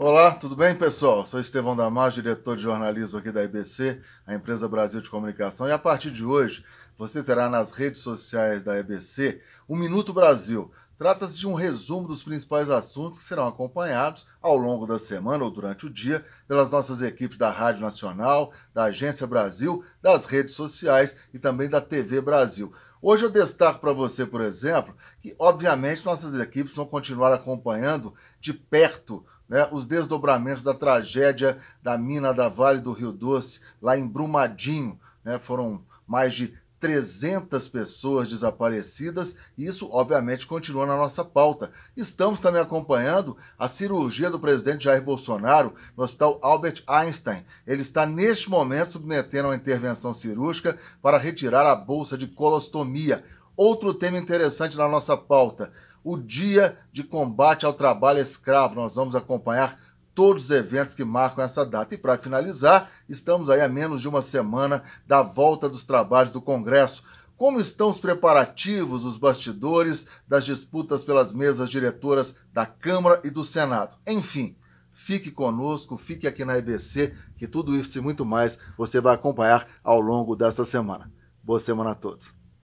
Olá, tudo bem, pessoal? Sou Estevão Damar, diretor de jornalismo aqui da EBC, a empresa Brasil de Comunicação, e a partir de hoje você terá nas redes sociais da EBC o Minuto Brasil. Trata-se de um resumo dos principais assuntos que serão acompanhados ao longo da semana ou durante o dia pelas nossas equipes da Rádio Nacional, da Agência Brasil, das redes sociais e também da TV Brasil. Hoje eu destaco para você, por exemplo, que obviamente nossas equipes vão continuar acompanhando de perto né, os desdobramentos da tragédia da mina da Vale do Rio Doce, lá em Brumadinho. Né, foram mais de 300 pessoas desaparecidas, e isso obviamente continua na nossa pauta. Estamos também acompanhando a cirurgia do presidente Jair Bolsonaro no Hospital Albert Einstein. Ele está neste momento submetendo a uma intervenção cirúrgica para retirar a bolsa de colostomia. Outro tema interessante na nossa pauta: o Dia de Combate ao Trabalho Escravo. Nós vamos acompanhar todos os eventos que marcam essa data. E para finalizar, estamos aí a menos de uma semana da volta dos trabalhos do Congresso. Como estão os preparativos, os bastidores das disputas pelas mesas diretoras da Câmara e do Senado? Enfim, fique conosco, fique aqui na EBC, que tudo isso e muito mais você vai acompanhar ao longo desta semana. Boa semana a todos.